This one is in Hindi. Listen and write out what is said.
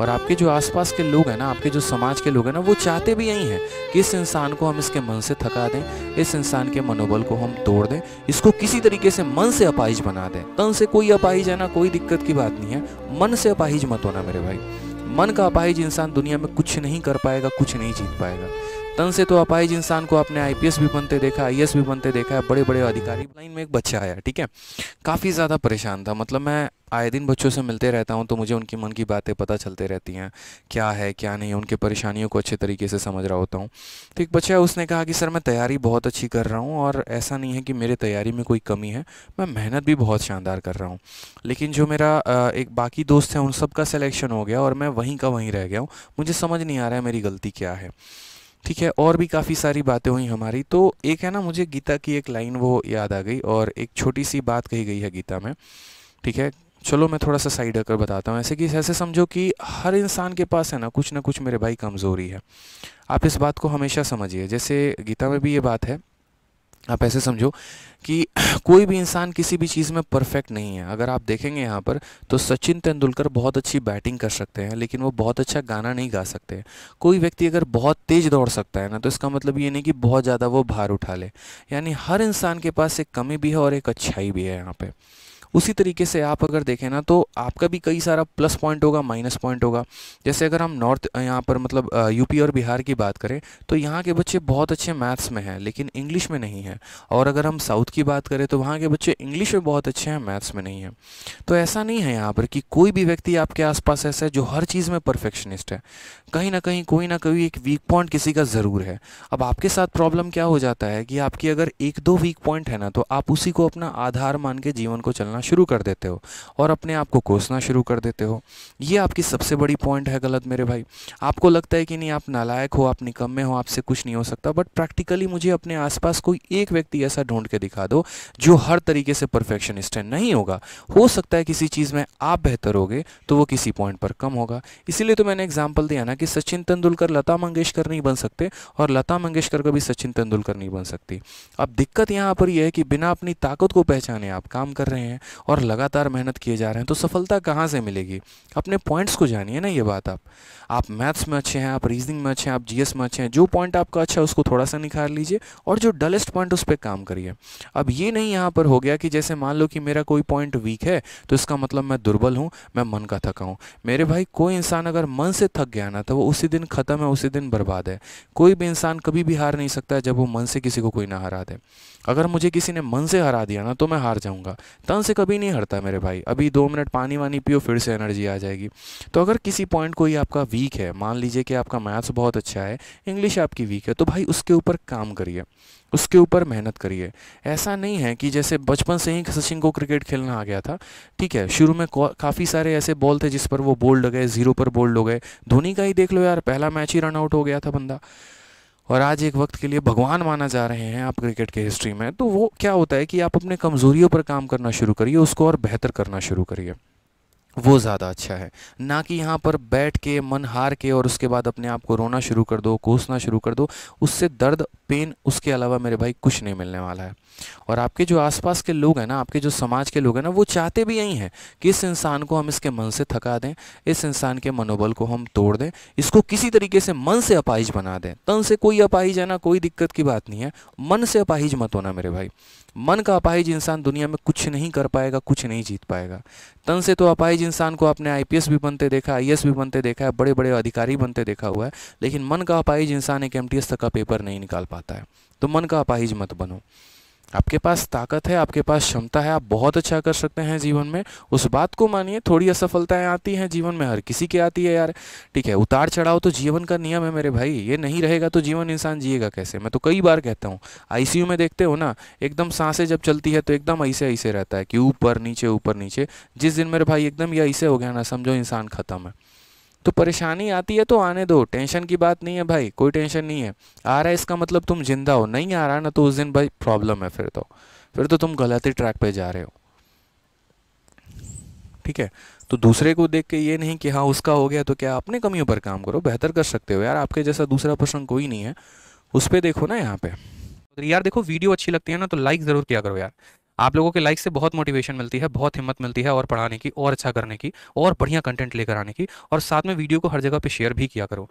और आपके जो आसपास के लोग हैं ना आपके जो समाज के लोग हैं ना वो चाहते भी यही हैं कि इस इंसान को हम इसके मन से थका दें इस इंसान के मनोबल को हम तोड़ दें इसको किसी तरीके से मन से अपाहिज बना दें तन से कोई अपाहिज है ना कोई दिक्कत की बात नहीं है मन से अपाहिज मत होना मेरे भाई मन का अपाहिज इंसान दुनिया में कुछ नहीं कर पाएगा कुछ नहीं जीत पाएगा तन से तो अपाहिज इंसान को आपने आई भी बनते देखा आई e भी बनते देखा है बड़े बड़े अधिकारी लाइन में एक बच्चा आया ठीक है काफ़ी ज़्यादा परेशान था मतलब मैं आए दिन बच्चों से मिलते रहता हूँ तो मुझे उनकी मन की बातें पता चलते रहती हैं क्या है क्या नहीं उनके परेशानियों को अच्छे तरीके से समझ रहा होता हूँ तो एक बच्चा उसने कहा कि सर मैं तैयारी बहुत अच्छी कर रहा हूँ और ऐसा नहीं है कि मेरे तैयारी में कोई कमी है मैं मेहनत भी बहुत शानदार कर रहा हूँ लेकिन जो मेरा एक बाकी दोस्त है उन सब का सिलेक्शन हो गया और मैं वहीं का वहीं रह गया हूँ मुझे समझ नहीं आ रहा है मेरी गलती क्या है ठीक है और भी काफ़ी सारी बातें हुई हमारी तो एक है ना मुझे गीता की एक लाइन वो याद आ गई और एक छोटी सी बात कही गई है गीता में ठीक है चलो मैं थोड़ा सा साइड आकर बताता हूँ ऐसे कि ऐसे समझो कि हर इंसान के पास है ना कुछ ना कुछ मेरे भाई कमज़ोरी है आप इस बात को हमेशा समझिए जैसे गीता में भी ये बात है आप ऐसे समझो कि कोई भी इंसान किसी भी चीज़ में परफेक्ट नहीं है अगर आप देखेंगे यहाँ पर तो सचिन तेंदुलकर बहुत अच्छी बैटिंग कर सकते हैं लेकिन वो बहुत अच्छा गाना नहीं गा सकते हैं कोई व्यक्ति अगर बहुत तेज़ दौड़ सकता है ना तो इसका मतलब ये नहीं कि बहुत ज़्यादा वो भार उठा ले यानी हर इंसान के पास एक कमी भी है और एक अच्छाई भी है यहाँ पर उसी तरीके से आप अगर देखें ना तो आपका भी कई सारा प्लस पॉइंट होगा माइनस पॉइंट होगा जैसे अगर हम नॉर्थ यहाँ पर मतलब यूपी और बिहार की बात करें तो यहाँ के बच्चे बहुत अच्छे मैथ्स में हैं लेकिन इंग्लिश में नहीं है और अगर हम साउथ की बात करें तो वहाँ के बच्चे इंग्लिश में बहुत अच्छे हैं मैथ्स में नहीं है तो ऐसा नहीं है यहाँ पर कि कोई भी व्यक्ति आपके आस ऐसा है जो हर चीज़ में परफेक्शनिस्ट है कहीं ना कहीं कोई ना कोई एक वीक पॉइंट किसी का ज़रूर है अब आपके साथ प्रॉब्लम क्या हो जाता है कि आपकी अगर एक दो वीक पॉइंट है ना तो आप उसी को अपना आधार मान के जीवन को चलना करना शुरू कर देते हो और अपने आप को कोसना शुरू कर देते हो ये आपकी सबसे बड़ी पॉइंट है गलत मेरे भाई आपको लगता है कि नहीं आप नालायक हो आप निकम्मे हो आपसे कुछ नहीं हो सकता बट प्रैक्टिकली मुझे अपने आसपास कोई एक व्यक्ति ऐसा ढूंढ के दिखा दो जो हर तरीके से परफेक्शनिस्ट है नहीं होगा हो सकता है किसी चीज़ में आप बेहतर होगे तो वो किसी पॉइंट पर कम होगा इसीलिए तो मैंने एग्जाम्पल दिया ना कि सचिन तेंदुलकर लता मंगेशकर नहीं बन सकते और लता मंगेशकर कभी सचिन तेंदुलकर नहीं बन सकती अब दिक्कत यहाँ पर यह है कि बिना अपनी ताकत को पहचाने आप काम कर रहे हैं और लगातार मेहनत किए जा रहे हैं तो सफलता कहाँ से मिलेगी अपने पॉइंट्स को जानिए ना ये बात आप आप मैथ्स में अच्छे हैं आप रीजनिंग में अच्छे हैं आप जीएस में अच्छे हैं जो पॉइंट आपका अच्छा है उसको थोड़ा सा निखार लीजिए और जो डलेस्ट पॉइंट उस पर काम करिए अब ये नहीं यहाँ पर हो गया कि जैसे मान लो कि मेरा कोई पॉइंट वीक है तो इसका मतलब मैं दुर्बल हूँ मैं मन का थका हूँ मेरे भाई कोई इंसान अगर मन से थक गया ना तो वो उसी दिन ख़त्म है उसी दिन बर्बाद है कोई भी इंसान कभी भी हार नहीं सकता जब वो मन से किसी को कोई ना हरा दे अगर मुझे किसी ने मन से हरा दिया ना तो मैं हार जाऊँगा तन से कभी नहीं हटता मेरे भाई अभी दो मिनट पानी वानी पियो फिर से एनर्जी आ जाएगी तो अगर किसी पॉइंट कोई आपका वीक है मान लीजिए कि आपका मैथ्स बहुत अच्छा है इंग्लिश आपकी वीक है तो भाई उसके ऊपर काम करिए उसके ऊपर मेहनत करिए ऐसा नहीं है कि जैसे बचपन से ही सचिन को क्रिकेट खेलना आ गया था ठीक है शुरू में काफ़ी सारे ऐसे बॉल थे जिस पर वो बोल्ड हो गए ज़ीरो पर बोल्ड हो गए धोनी का ही देख लो यार पहला मैच ही रन आउट हो गया था बंदा और आज एक वक्त के लिए भगवान माना जा रहे हैं आप क्रिकेट के हिस्ट्री में तो वो क्या होता है कि आप अपने कमज़ोरियों पर काम करना शुरू करिए उसको और बेहतर करना शुरू करिए वो ज़्यादा अच्छा है ना कि यहाँ पर बैठ के मन हार के और उसके बाद अपने आप को रोना शुरू कर दो कोसना शुरू कर दो उससे दर्द पेन उसके अलावा मेरे भाई कुछ नहीं मिलने वाला है और आपके जो आसपास के लोग हैं ना आपके जो समाज के लोग हैं ना वो चाहते भी यही हैं कि इस इंसान को हम इसके मन से थका दें इस इंसान के मनोबल को हम तोड़ दें इसको किसी तरीके से मन से अपाहिज बना दें तन से कोई अपाहिज है ना कोई दिक्कत की बात नहीं है मन से अपाहिज मत होना मेरे भाई मन का अपाहिज इंसान दुनिया में कुछ नहीं कर पाएगा कुछ नहीं जीत पाएगा तन से तो अपाहिज इंसान को आपने आईपीएस भी बनते देखा आई भी बनते देखा है बड़े बड़े अधिकारी बनते देखा हुआ है लेकिन मन का अपाहिज इंसान एक एम तक का पेपर नहीं निकाल पाता है तो मन का अपाहिज मत बनो आपके पास ताकत है आपके पास क्षमता है आप बहुत अच्छा कर सकते हैं जीवन में उस बात को मानिए थोड़ी असफलताएं आती हैं जीवन में हर किसी के आती है यार ठीक है उतार चढ़ाव तो जीवन का नियम है मेरे भाई ये नहीं रहेगा तो जीवन इंसान जिएगा कैसे मैं तो कई बार कहता हूँ आईसीयू में देखते हो ना एकदम सांसें जब चलती है तो एकदम ऐसे ऐसे रहता है कि ऊपर नीचे ऊपर नीचे जिस दिन मेरे भाई एकदम ये ऐसे हो गया ना समझो इंसान ख़त्म है तो परेशानी आती है तो आने दो टेंशन की बात नहीं है भाई कोई टेंशन नहीं है आ रहा है इसका मतलब तुम जिंदा हो नहीं आ रहा ना तो उस दिन भाई प्रॉब्लम है फिर तो फिर तो तुम गलत ही ट्रैक पे जा रहे हो ठीक है तो दूसरे को देख के ये नहीं कि हाँ उसका हो गया तो क्या अपने कमियों पर काम करो बेहतर कर सकते हो यार आपके जैसा दूसरा पर्सन कोई नहीं है उस पर देखो ना यहाँ पे तो यार देखो वीडियो अच्छी लगती है ना तो लाइक ज़रूर किया करो यार आप लोगों के लाइक से बहुत मोटिवेशन मिलती है बहुत हिम्मत मिलती है और पढ़ाने की और अच्छा करने की और बढ़िया कंटेंट लेकर आने की और साथ में वीडियो को हर जगह पर शेयर भी किया करो